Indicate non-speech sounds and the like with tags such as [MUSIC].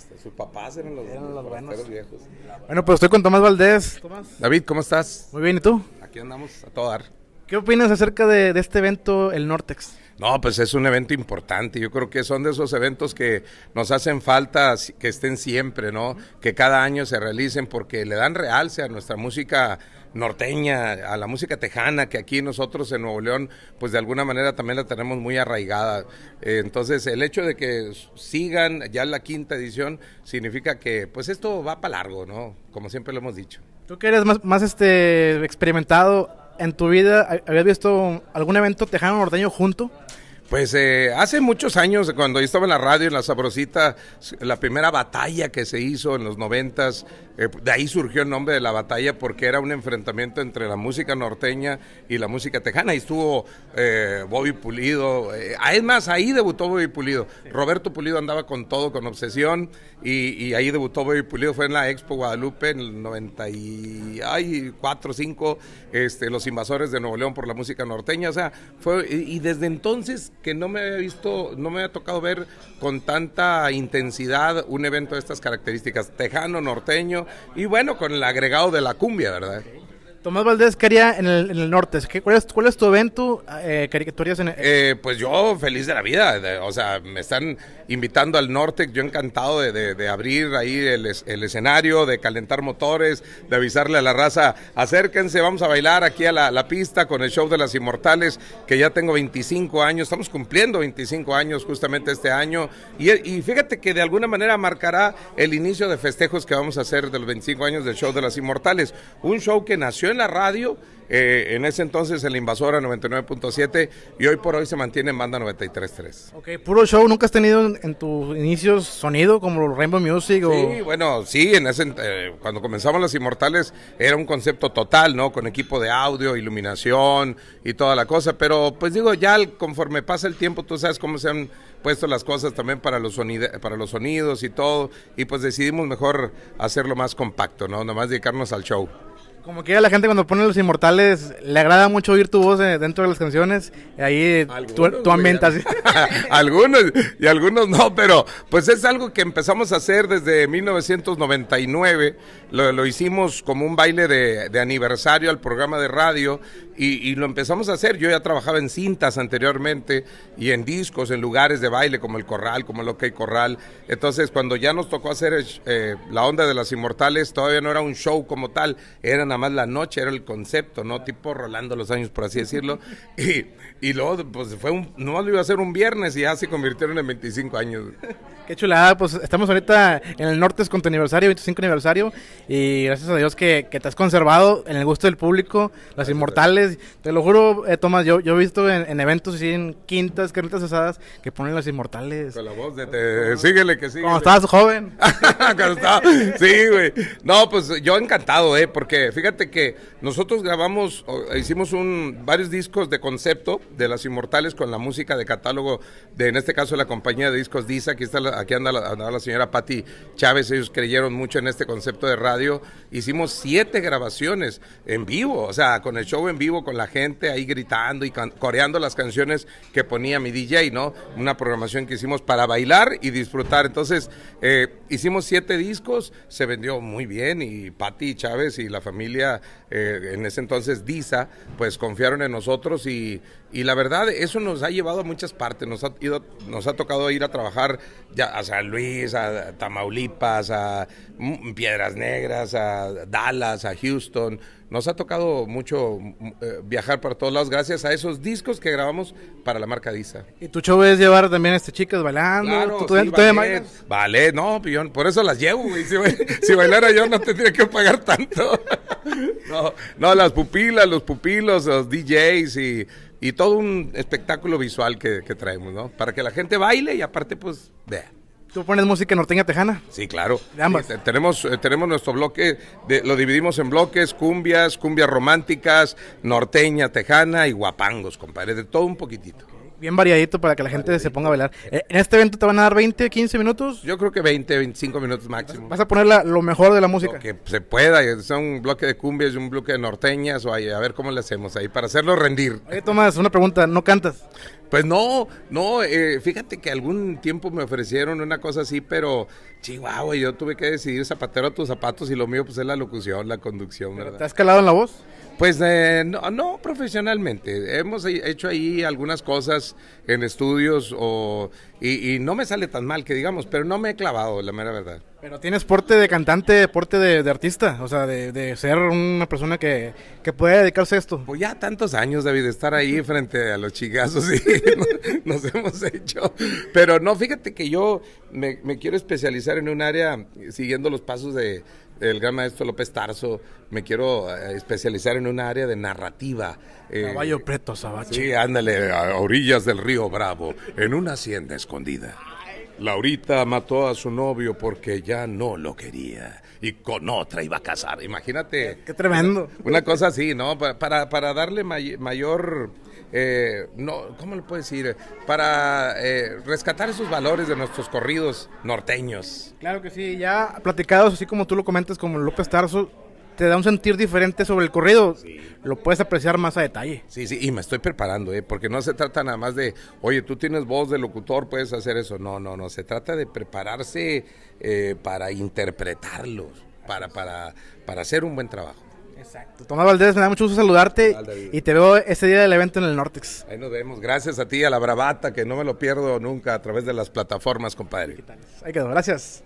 Este, sus papás eran los, eran viejos. Bueno, pues estoy con Tomás Valdés. David, ¿cómo estás? Muy bien, ¿y tú? Aquí andamos a todo dar. ¿Qué opinas acerca de este evento, el Nortex? No, pues es un evento importante. Yo creo que son de esos eventos que nos hacen falta que estén siempre, ¿no? Que cada año se realicen porque le dan realce a nuestra música norteña, a la música tejana, que aquí nosotros en Nuevo León, pues de alguna manera también la tenemos muy arraigada. Eh, entonces, el hecho de que sigan ya la quinta edición significa que, pues esto va para largo, ¿no? Como siempre lo hemos dicho. Tú que eres más, más este, experimentado, ¿en tu vida habías visto algún evento tejano norteño junto? Pues eh, hace muchos años, cuando yo estaba en la radio, en La Sabrosita, la primera batalla que se hizo en los noventas, eh, de ahí surgió el nombre de la batalla porque era un enfrentamiento entre la música norteña y la música tejana. y estuvo eh, Bobby Pulido, además eh, ahí debutó Bobby Pulido. Roberto Pulido andaba con todo, con obsesión, y, ahí debutó Bobby Pulido, fue en la Expo Guadalupe en el 94, 5, este, Los Invasores de Nuevo León por la música norteña, o sea, fue, y desde entonces que no me había visto, no me había tocado ver con tanta intensidad un evento de estas características, tejano, norteño y bueno, con el agregado de la cumbia, ¿verdad? Tomás Valdés, ¿qué haría en el, norte? ¿Cuál es, tu evento eh, en eh, Pues yo feliz de la vida, o sea, me están invitando al norte, yo encantado de, abrir ahí el, escenario, de calentar motores, de avisarle a la raza, acérquense, vamos a bailar aquí a la, pista con el show de las inmortales, que ya tengo 25 años, estamos cumpliendo 25 años justamente este año, y fíjate que de alguna manera marcará el inicio de festejos que vamos a hacer de los 25 años del show de las inmortales, un show que nació en la radio, eh, en ese entonces el la invasora 99.7 y hoy por hoy se mantiene en banda 93.3. Ok, puro show, ¿nunca has tenido en, tus inicios sonido como Rainbow Music? O... Sí, bueno, sí, en ese, eh, cuando comenzamos Los Inmortales era un concepto total, ¿no? Con equipo de audio, iluminación y toda la cosa, pero pues digo, ya conforme pasa el tiempo, tú sabes cómo se han puesto las cosas también para los, para los sonidos y todo, y pues decidimos mejor hacerlo más compacto, ¿no? Nomás dedicarnos al show. Como que a la gente cuando pone Los Inmortales, le agrada mucho oír tu voz eh, dentro de las canciones. Ahí tú eh, tu, [LAUGHS] algunos y algunos no, pero pues es algo que empezamos a hacer desde 1999. Lo, hicimos como un baile de, aniversario al programa de radio y, lo empezamos a hacer. Yo ya trabajaba en cintas anteriormente y en discos, en lugares de baile como el Corral, como el OK Corral. Entonces, cuando ya nos tocó hacer eh, la onda de las Inmortales, todavía no era un show como tal, eran nada más la noche, era el concepto, ¿no? Tipo Rolando los años, por así decirlo. [LAUGHS] Y, y luego, pues fue un, no lo iba a ser un viernes y ya se convirtieron en 25 años. Qué chulada, pues estamos ahorita en el norte, con aniversario, 25 aniversario, y gracias a Dios que, te has conservado en el gusto del público, las inmortales. Te lo juro, eh, Tomás, yo, yo he visto en, eventos así en quintas, carretas asadas, que ponen las inmortales. Con la voz de te... síguele que síguele. Cuando estabas joven. [LAUGHS] Cuando estaba... Sí, güey. No, pues yo encantado, ¿eh? Porque Fíjate que nosotros grabamos, hicimos un, varios discos de concepto de Las Inmortales con la música de catálogo de, en este caso, la compañía de discos DISA. Aquí, está aquí anda, la, señora Patti Chávez, ellos creyeron mucho en este concepto de radio. Hicimos siete grabaciones en vivo, o sea, con el show en vivo, con la gente ahí gritando y coreando las canciones que ponía mi DJ, ¿no? Una programación que hicimos para bailar y disfrutar. Entonces, eh, Hicimos siete discos, se vendió muy bien y Patti Chávez y la familia, eh, en ese entonces Disa, pues confiaron en nosotros y, la verdad eso nos ha llevado a muchas partes. Nos ha, ido, nos ha tocado ir a trabajar ya a San Luis, a Tamaulipas, a mm, Piedras Negras, a Dallas, a Houston nos ha tocado mucho mm, eh, viajar por todos lados gracias a esos discos que grabamos para la marca Disa. ¿Y tu show es llevar también a estas chicas bailando? ¿Tú, no, pillón, pues por eso las llevo. Si, bailara yo no tendría que pagar tanto. [LAUGHS] no, no, las pupilas, los pupilos, los DJs y, todo un espectáculo visual que, que traemos, ¿no? Para que la gente baile y aparte pues vea. ¿Tú pones música norteña tejana? Sí, claro. tenemos, eh, tenemos nuestro bloque, de, lo dividimos en bloques, cumbias, cumbias románticas, norteña, tejana y guapangos, compadre, de todo un poquitito bien variadito para que la gente se ponga a bailar. Eh, en este evento te van a dar 20, 15 minutos. Yo creo que 20, 25 minutos máximo. Vas a poner lo mejor de la música. que se pueda, sea un bloque de cumbias y un bloque de norteñas o a ver cómo le hacemos ahí para hacerlo rendir. Tomás, una pregunta, ¿no cantas? Pues no, no, eh, fíjate que algún tiempo me ofrecieron una cosa así, pero chihuahua, yo tuve que decidir zapatero a tus zapatos y lo mío pues es la locución, la conducción, ¿verdad? ¿Te has calado en la voz? Pues eh, no, profesionalmente. Hemos hecho ahí algunas cosas en estudios o, y, no me sale tan mal que digamos, pero no me he clavado, la mera verdad. Pero tienes porte de cantante, porte de, artista, o sea, de, ser una persona que, que puede dedicarse a esto. Pues ya tantos años, David, de estar ahí frente a los chigazos y [LAUGHS] nos, hemos hecho. Pero no, fíjate que yo me quiero especializar en un área siguiendo los pasos de el gran maestro López Tarso, me quiero eh, especializar en un área de narrativa. Eh, Caballo Preto Sabache. Sí, ándale, a orillas del río Bravo, en una hacienda escondida. Laurita mató a su novio porque ya no lo quería y con otra iba a casar. Imagínate. Qué tremendo. Una, cosa así, ¿no? Para, para, darle mayor eh, no, ¿cómo lo puedes decir? Para eh, rescatar esos valores de nuestros corridos norteños. Claro que sí, ya platicados, así como tú lo comentas, como López Tarso, te da un sentir diferente sobre el corrido. Lo puedes apreciar más a detalle. Sí, sí, y me estoy preparando, ¿eh? porque no se trata nada más de, oye, tú tienes voz de locutor, puedes hacer eso. No, no, no, se trata de prepararse eh, para interpretarlos, para, para, para hacer un buen trabajo. Exacto. Tomás Valdés, me da mucho gusto saludarte y te veo este día del evento en el Nortex. Ahí nos vemos. Gracias a ti, a la bravata, que no me lo pierdo nunca a través de las plataformas, compadre. Ahí quedó. Gracias.